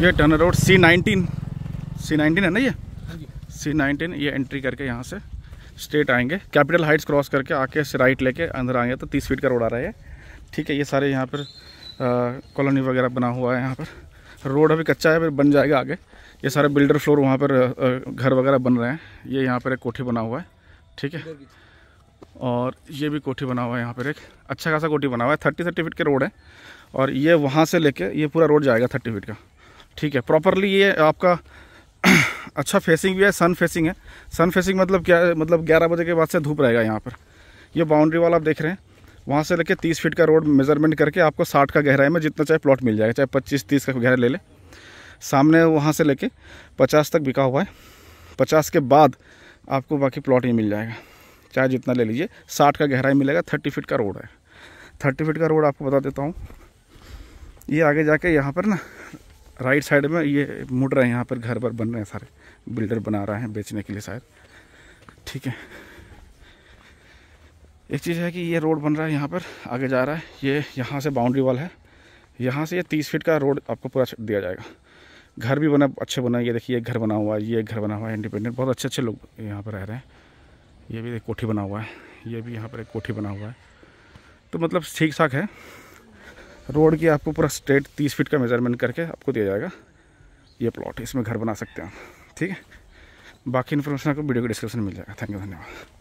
ये turn road C nineteen C nineteen है ना ये सी हाँ नाइनटीन ये एंट्री करके यहाँ से स्ट्रेट आएंगे कैपिटल हाइट्स क्रॉस करके आके से राइट लेके अंदर आएंगे तो तीस फीट का रोड आ रहा है ठीक है ये सारे यहाँ पर कॉलोनी वगैरह बना हुआ है यहाँ पर रोड अभी कच्चा है फिर बन जाएगा आगे ये सारे बिल्डर फ्लोर वहाँ पर घर वगैरह बन रहे हैं ये यहाँ पर एक कोठी बना हुआ है ठीक है और ये भी कोठी बना हुआ है यहाँ पर एक अच्छा खासा कोठी बना हुआ है थर्टी थर्टी फीट के रोड है और ये वहाँ से लेके ये पूरा रोड जाएगा थर्टी फीट का ठीक है प्रॉपरली ये आपका अच्छा फेसिंग भी है सन फेसिंग है सन फेसिंग मतलब क्या मतलब ग्यारह बजे के बाद से धूप रहेगा यहाँ पर ये बाउंड्री वाला आप देख रहे हैं वहाँ से लेके तीस फीट का रोड मेजरमेंट करके आपको साठ का गहराई में जितना चाहे प्लॉट मिल जाएगा चाहे पच्चीस तीस का गहराई ले ले सामने वहाँ से लेके पचास तक बिका हुआ है पचास के बाद आपको बाकी प्लॉट ही मिल जाएगा चाहे जितना ले लीजिए साठ का गहराई मिलेगा थर्टी फीट का रोड है थर्टी फीट का रोड आपको बता देता हूँ ये आगे जाके यहाँ पर ना राइट साइड में ये मुड़ रहे हैं यहाँ पर घर पर बन रहे हैं सारे बिल्डर बना रहे हैं बेचने के लिए शायद ठीक है एक चीज़ है कि ये रोड बन रहा है यहाँ पर आगे जा रहा है ये यहाँ से बाउंड्री वाल है यहाँ से ये तीस फीट का रोड आपको पूरा दिया जाएगा घर भी बना अच्छे बना ये देखिए ये घर बना हुआ है ये घर बना हुआ है इंडिपेंडेंट बहुत अच्छे अच्छे लोग यहाँ पर रह रहे हैं ये भी एक कोठी बना हुआ है ये भी यहाँ पर एक कोठी बना हुआ है तो मतलब ठीक ठाक है रोड की आपको पूरा स्ट्रेट तीस फीट का मेजरमेंट करके आपको दिया जाएगा ये प्लॉट इसमें घर बना सकते हैं आप ठीक है बाकी इन्फॉर्मेशन आपको वीडियो के डिस्क्रिप्शन में मिल जाएगा थैंक यू धन्यवाद